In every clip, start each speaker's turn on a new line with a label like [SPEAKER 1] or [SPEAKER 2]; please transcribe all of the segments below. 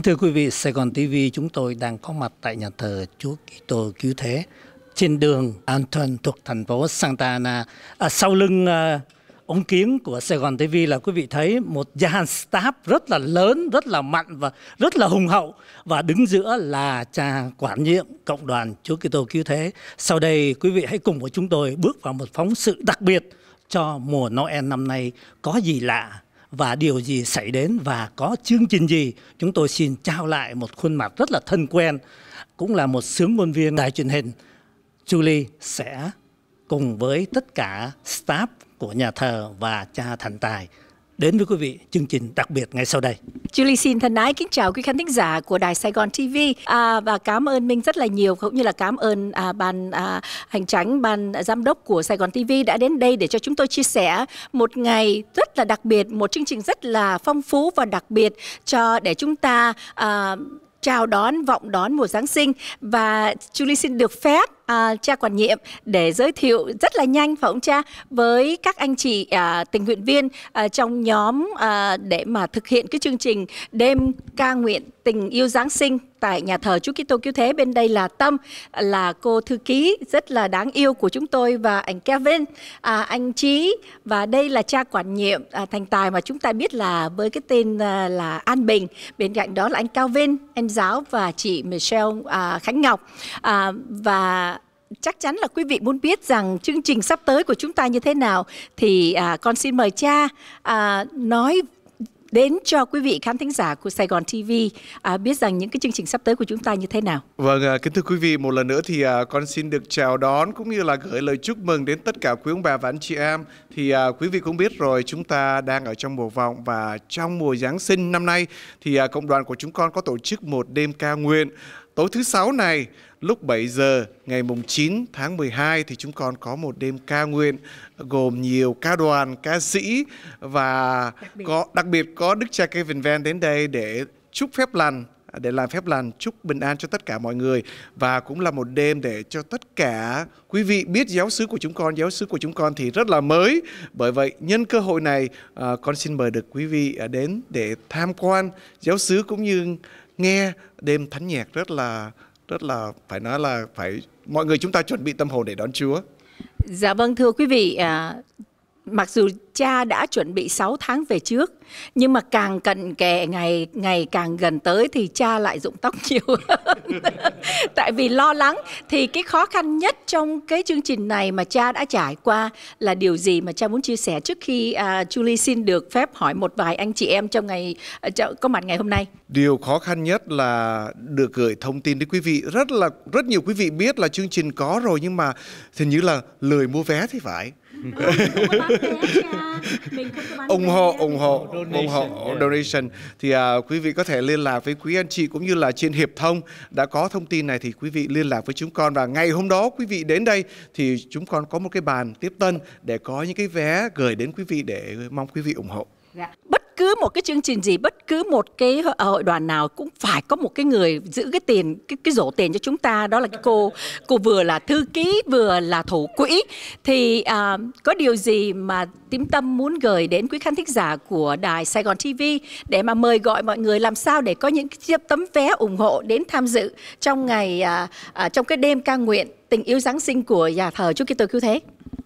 [SPEAKER 1] Kính thưa quý vị, Sài Gòn TV chúng tôi đang có mặt tại nhà thờ Chúa Kitô Cứu Thế trên đường Anton thuộc thành phố Santa Ana. À, sau lưng à, ống kiến của Sài Gòn TV là quý vị thấy một gian staff rất là lớn, rất là mạnh và rất là hùng hậu và đứng giữa là cha quản nhiệm cộng đoàn Chúa Kitô Cứu Thế. Sau đây quý vị hãy cùng với chúng tôi bước vào một phóng sự đặc biệt cho mùa Noel năm nay có gì lạ và điều gì xảy đến và có chương trình gì. Chúng tôi xin trao lại một khuôn mặt rất là thân quen, cũng là một sướng ngôn viên đài truyền hình. Julie sẽ cùng với tất cả staff của nhà thờ và cha thành tài đến với quý vị chương trình đặc biệt ngay sau đây.
[SPEAKER 2] Julie xin thân ái kính chào quý khán thính giả của Đài Sài Gòn TV à, và cảm ơn Minh rất là nhiều cũng như là cảm ơn à, ban à, hành tránh ban giám đốc của Sài Gòn TV đã đến đây để cho chúng tôi chia sẻ một ngày rất là đặc biệt, một chương trình rất là phong phú và đặc biệt cho để chúng ta à, chào đón vọng đón mùa Giáng sinh và Julie xin được phép à, cha quản nhiệm để giới thiệu rất là nhanh phải không cha với các anh chị à, tình nguyện viên à, trong nhóm à, để mà thực hiện cái chương trình đêm ca nguyện tình yêu Giáng sinh tại nhà thờ Chúa Kitô cứu thế bên đây là Tâm là cô thư ký rất là đáng yêu của chúng tôi và anh Kevin, à, anh Chí và đây là cha quản nhiệm à, thành tài mà chúng ta biết là với cái tên à, là An Bình. Bên cạnh đó là anh Cao Vinh em giáo và chị Michelle à, Khánh Ngọc à, và chắc chắn là quý vị muốn biết rằng chương trình sắp tới của chúng ta như thế nào thì à, con xin mời cha à, nói đến cho quý vị khán thính giả của Sài Gòn TV à, biết rằng những cái chương trình sắp tới của chúng ta như thế nào.
[SPEAKER 3] Vâng, à, kính thưa quý vị, một lần nữa thì à, con xin được chào đón cũng như là gửi lời chúc mừng đến tất cả quý ông bà và anh chị em. Thì à, quý vị cũng biết rồi, chúng ta đang ở trong mùa vọng và trong mùa Giáng sinh năm nay thì à, cộng đoàn của chúng con có tổ chức một đêm ca nguyện Tối thứ sáu này, lúc 7 giờ ngày mùng 9 tháng 12 thì chúng con có một đêm ca nguyện gồm nhiều ca đoàn, ca sĩ và đặc có đặc biệt có Đức cha Kevin Van đến đây để chúc phép lành để làm phép lành chúc bình an cho tất cả mọi người và cũng là một đêm để cho tất cả quý vị biết giáo xứ của chúng con giáo xứ của chúng con thì rất là mới bởi vậy nhân cơ hội này à, con xin mời được quý vị à, đến để tham quan giáo xứ cũng như nghe đêm thánh nhạc rất là rất là phải nói là phải mọi người chúng ta chuẩn bị tâm hồn để đón Chúa.
[SPEAKER 2] Dạ vâng thưa quý vị, à, mặc dù cha đã chuẩn bị 6 tháng về trước nhưng mà càng cận kề ngày ngày càng gần tới thì cha lại rụng tóc nhiều hơn tại vì lo lắng thì cái khó khăn nhất trong cái chương trình này mà cha đã trải qua là điều gì mà cha muốn chia sẻ trước khi à, Julie xin được phép hỏi một vài anh chị em trong ngày trong à, có mặt ngày hôm nay
[SPEAKER 3] điều khó khăn nhất là được gửi thông tin đến quý vị rất là rất nhiều quý vị biết là chương trình có rồi nhưng mà hình như là lười mua vé thì phải
[SPEAKER 4] Ừ, ủng hộ
[SPEAKER 3] ủng hộ ủng hộ donation thì à, quý vị có thể liên lạc với quý anh chị cũng như là trên hiệp thông đã có thông tin này thì quý vị liên lạc với chúng con và ngày hôm đó quý vị đến đây thì chúng con có một cái bàn tiếp tân để có những cái vé gửi đến quý vị để mong quý vị ủng hộ.
[SPEAKER 1] Dạ
[SPEAKER 2] cứ một cái chương trình gì bất cứ một cái ờ, hội đoàn nào cũng phải có một cái người giữ cái tiền cái cái rổ tiền cho chúng ta đó là cái cô cô vừa là thư ký vừa là thủ quỹ thì à, có điều gì mà tím tâm muốn gửi đến quý khán thính giả của đài Sài Gòn TV để mà mời gọi mọi người làm sao để có những tấm vé ủng hộ đến tham dự trong ngày à, à, trong cái đêm ca nguyện tình yêu Giáng sinh của nhà thờ Chúa Kitô cứu thế.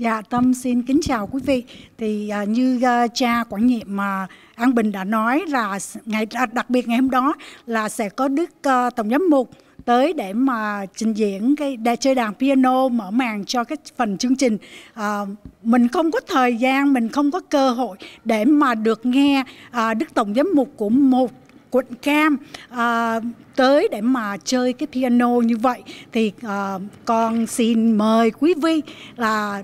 [SPEAKER 2] Dạ, Tâm xin kính chào quý vị. Thì à, như à, cha
[SPEAKER 5] quản nhiệm mà An Bình đã nói là ngày à, đặc biệt ngày hôm đó là sẽ có Đức à, Tổng giám mục tới để mà trình diễn cái để chơi đàn piano mở màn cho cái phần chương trình à, mình không có thời gian mình không có cơ hội để mà được nghe à, đức tổng giám mục của một quận cam à, tới để mà chơi cái piano như vậy thì à, con xin mời quý vị là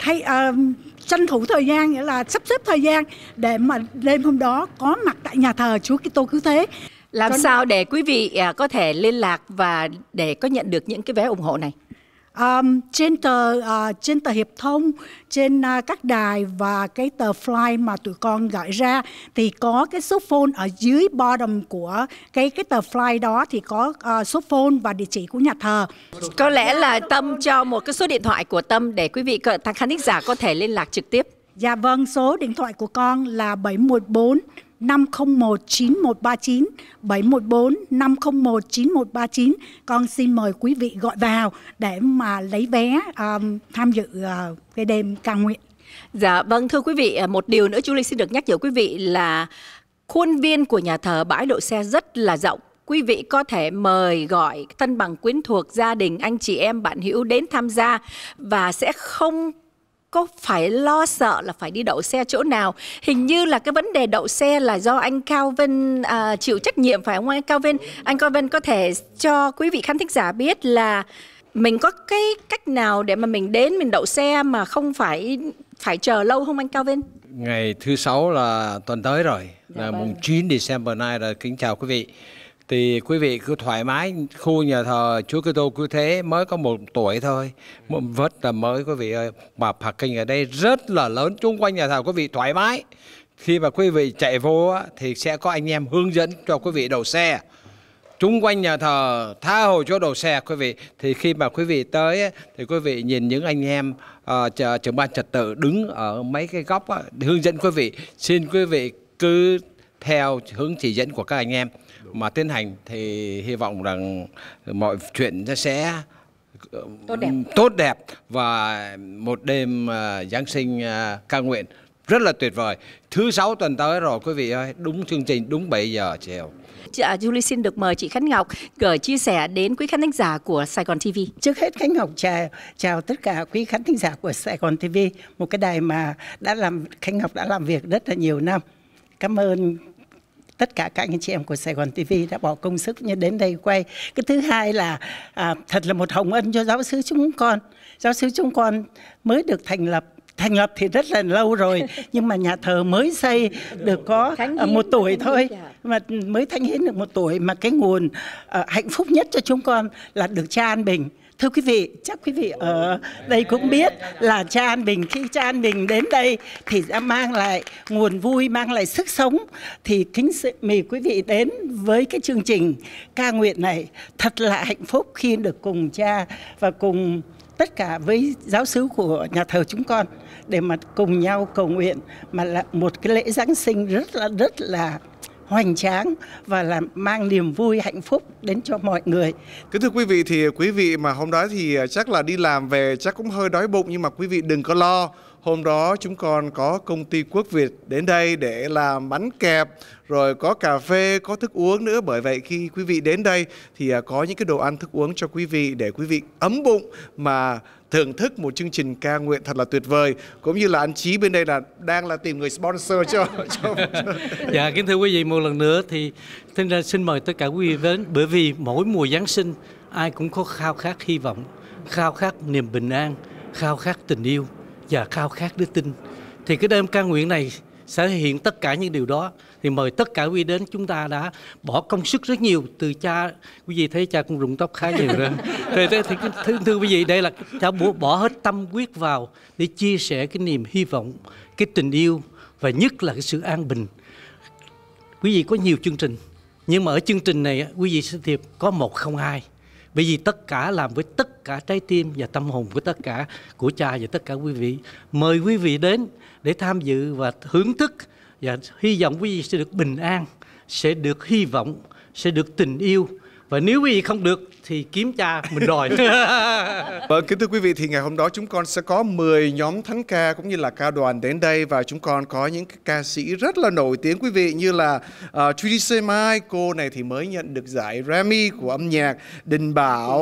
[SPEAKER 5] thay uh, ờ, tranh thủ thời gian nghĩa là sắp xếp thời gian để mà đêm hôm đó có mặt tại nhà thờ Chúa Kitô cứu thế. Làm Cho sao để
[SPEAKER 2] quý vị à, có thể liên lạc và để có nhận được những cái vé ủng hộ này? um, trên tờ uh,
[SPEAKER 5] trên tờ hiệp thông trên uh, các đài và cái tờ fly mà tụi con gửi ra thì có cái số phone ở dưới bottom của cái cái tờ fly đó thì có uh, số phone và địa chỉ của nhà thờ
[SPEAKER 2] có lẽ là tâm cho một cái số điện thoại của tâm để quý vị các khán thính giả có thể liên lạc trực tiếp Dạ vâng, số điện thoại của con là
[SPEAKER 5] 714 501 9139 714 501 9139 con xin mời quý vị gọi vào để mà lấy vé um, tham dự uh, cái đêm ca nguyện.
[SPEAKER 2] Dạ vâng thưa quý vị, à, một điều nữa chú Linh xin được nhắc nhở quý vị là khuôn viên của nhà thờ bãi đậu xe rất là rộng quý vị có thể mời gọi thân bằng quyến thuộc gia đình anh chị em bạn hữu đến tham gia và sẽ không có phải lo sợ là phải đi đậu xe chỗ nào hình như là cái vấn đề đậu xe là do anh Cao Vân à, chịu trách nhiệm phải không anh Cao Vân anh Cao Vân có thể cho quý vị khán thính giả biết là mình có cái cách nào để mà mình đến mình đậu xe mà không phải phải chờ lâu không anh Cao Vân
[SPEAKER 3] ngày thứ sáu là tuần tới rồi dạ là vâng. mùng 9 December nay là kính chào quý vị thì quý vị cứ thoải mái khu nhà thờ Chúa Kitô cứ thế mới có một tuổi thôi một vất là mới quý vị ơi mà kinh ở đây rất là lớn chung quanh nhà thờ quý vị thoải mái khi mà quý vị chạy vô thì sẽ có anh em hướng dẫn cho quý vị đậu xe chung quanh nhà thờ tha hồ chỗ đậu xe quý vị thì khi mà quý vị tới thì quý vị nhìn những anh em uh, trưởng ban trật tự đứng ở mấy cái góc uh, hướng dẫn quý vị xin quý vị cứ theo hướng chỉ dẫn của các anh em mà tiến hành thì hy vọng rằng mọi chuyện sẽ tốt đẹp, tốt đẹp và một đêm à, Giáng sinh à, ca nguyện rất là tuyệt vời. Thứ sáu tuần tới rồi quý vị ơi, đúng chương trình đúng 7 giờ chiều.
[SPEAKER 2] Chị à, Julie xin được mời chị Khánh Ngọc gửi chia sẻ đến quý khán thính giả của Sài Gòn TV. Trước hết Khánh Ngọc chào chào tất cả quý khán
[SPEAKER 4] thính giả của Sài Gòn TV, một cái đài mà đã làm Khánh Ngọc đã làm việc rất là nhiều năm. Cảm ơn tất cả các anh chị em của Sài Gòn TV đã bỏ công sức như đến đây quay. Cái thứ hai là à, thật là một hồng ân cho giáo sứ chúng con. Giáo sứ chúng con mới được thành lập thành lập thì rất là lâu rồi nhưng mà nhà thờ mới xây được có à, một tuổi thôi mà mới thánh hiến được một tuổi mà cái nguồn uh, hạnh phúc nhất cho chúng con là được cha an bình Thưa quý vị, chắc quý vị ở đây cũng biết là cha An Bình khi cha An Bình đến đây thì đã mang lại nguồn vui, mang lại sức sống. Thì kính mời quý vị đến với cái chương trình ca nguyện này thật là hạnh phúc khi được cùng cha và cùng tất cả với giáo sứ của nhà thờ chúng con để mà cùng nhau cầu nguyện mà là một cái lễ Giáng sinh rất là rất là hoành tráng và làm mang niềm vui hạnh phúc đến cho mọi
[SPEAKER 3] người. Kính thưa quý vị thì quý vị mà hôm đó thì à, chắc là đi làm về chắc cũng hơi đói bụng nhưng mà quý vị đừng có lo Hôm đó chúng con có công ty Quốc Việt đến đây để làm bánh kẹp, rồi có cà phê, có thức uống nữa. Bởi vậy khi quý vị đến đây thì à, có những cái đồ ăn thức uống cho quý vị để quý vị ấm bụng mà thưởng thức một chương trình ca nguyện thật là tuyệt vời cũng như là anh Chí bên đây là đang là tìm người sponsor cho, cho... dạ
[SPEAKER 1] kính thưa quý vị một lần nữa thì xin xin mời tất cả quý vị đến bởi vì mỗi mùa Giáng sinh ai cũng có khao khát hy vọng khao khát niềm bình an khao khát tình yêu và khao khát đức tin thì cái đêm ca nguyện này sẽ thể hiện tất cả những điều đó thì mời tất cả quý đến chúng ta đã bỏ công sức rất nhiều từ cha quý vị thấy cha cũng rụng tóc khá nhiều rồi thì, thì, thì thưa, thưa quý vị đây là cha bỏ, bỏ hết tâm quyết vào để chia sẻ cái niềm hy vọng cái tình yêu và nhất là cái sự an bình quý vị có nhiều chương trình nhưng mà ở chương trình này quý vị sẽ thiệp có một không hai bởi vì tất cả làm với tất cả trái tim và tâm hồn của tất cả của cha và tất cả quý vị mời quý vị đến để tham dự và hưởng thức và hy vọng quý vị sẽ được bình an sẽ được hy vọng sẽ được tình yêu và nếu quý
[SPEAKER 3] vị không được thì kiếm cha mình đòi Vâng, kính thưa quý vị thì ngày hôm đó chúng con sẽ có 10 nhóm thánh ca cũng như là ca đoàn đến đây và chúng con có những ca sĩ rất là nổi tiếng quý vị như là uh, Trudy Semai, cô này thì mới nhận được giải Grammy của âm nhạc, Đình Bảo,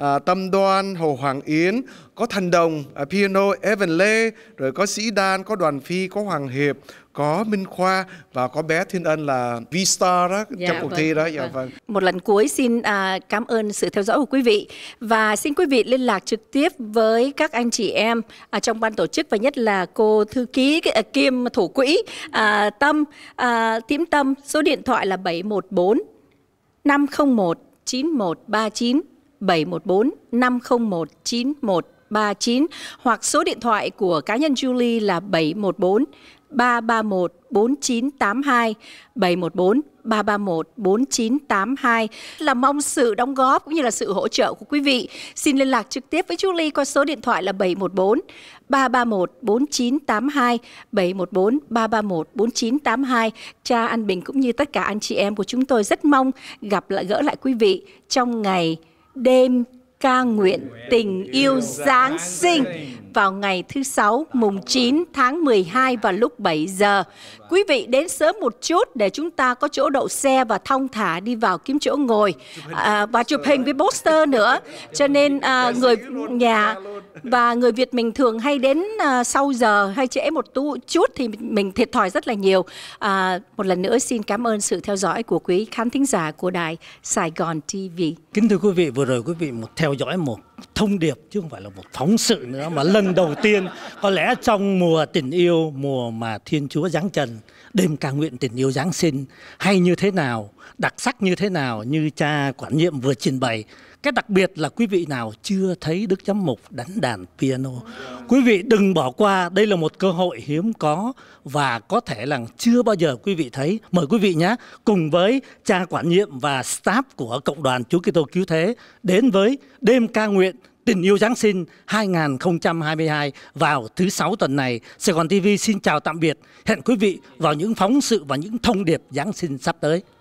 [SPEAKER 3] uh, Tâm Đoan, Hồ Hoàng Yến, có Thành Đồng, uh, piano Evan Lê, rồi có Sĩ Đan, có Đoàn Phi, có Hoàng Hiệp, có Minh Khoa và có bé Thiên Ân là V-Star đó dạ, trong cuộc vâng, thi đó. Vâng. Dạ, vâng. vâng.
[SPEAKER 2] Một lần cuối xin uh, cảm ơn sự theo dõi của quý vị và xin quý vị liên lạc trực tiếp với các anh chị em à, trong ban tổ chức và nhất là cô thư ký à, Kim thủ quỹ à, Tâm à, Tím Tâm số điện thoại là 714 501 9139 714 501 9139 hoặc số điện thoại của cá nhân Julie là 714 331 4982 714 331 4982 là mong sự đóng góp cũng như là sự hỗ trợ của quý vị. Xin liên lạc trực tiếp với Julie qua số điện thoại là 714 331 4982 714 331 4982. Cha An Bình cũng như tất cả anh chị em của chúng tôi rất mong gặp lại gỡ lại quý vị trong ngày đêm ca nguyện tình yêu Giáng sinh vào ngày thứ Sáu mùng 9 tháng 12 vào lúc 7 giờ. Quý vị đến sớm một chút để chúng ta có chỗ đậu xe và thong thả đi vào kiếm chỗ ngồi à, và chụp hình với poster nữa. Cho nên à, người nhà và người Việt mình thường hay đến à, sau giờ hay trễ một tu, chút thì mình thiệt thòi rất là nhiều. À, một lần nữa xin cảm ơn sự theo dõi của quý khán thính giả của đài Sài Gòn TV.
[SPEAKER 1] Kính thưa quý vị, vừa rồi quý vị một theo theo dõi một thông điệp chứ không phải là một phóng sự nữa mà lần đầu tiên có lẽ trong mùa tình yêu mùa mà thiên chúa giáng trần đêm ca nguyện tình yêu Giáng sinh hay như thế nào, đặc sắc như thế nào như cha quản nhiệm vừa trình bày. Cái đặc biệt là quý vị nào chưa thấy Đức Giám Mục đánh đàn piano. Quý vị đừng bỏ qua, đây là một cơ hội hiếm có và có thể là chưa bao giờ quý vị thấy. Mời quý vị nhé, cùng với cha quản nhiệm và staff của Cộng đoàn Chúa Kitô Cứu Thế đến với đêm ca nguyện Tình yêu Giáng sinh 2022 vào thứ sáu tuần này. Sài Gòn TV xin chào tạm biệt. Hẹn quý vị vào những phóng sự và những thông điệp Giáng sinh sắp tới.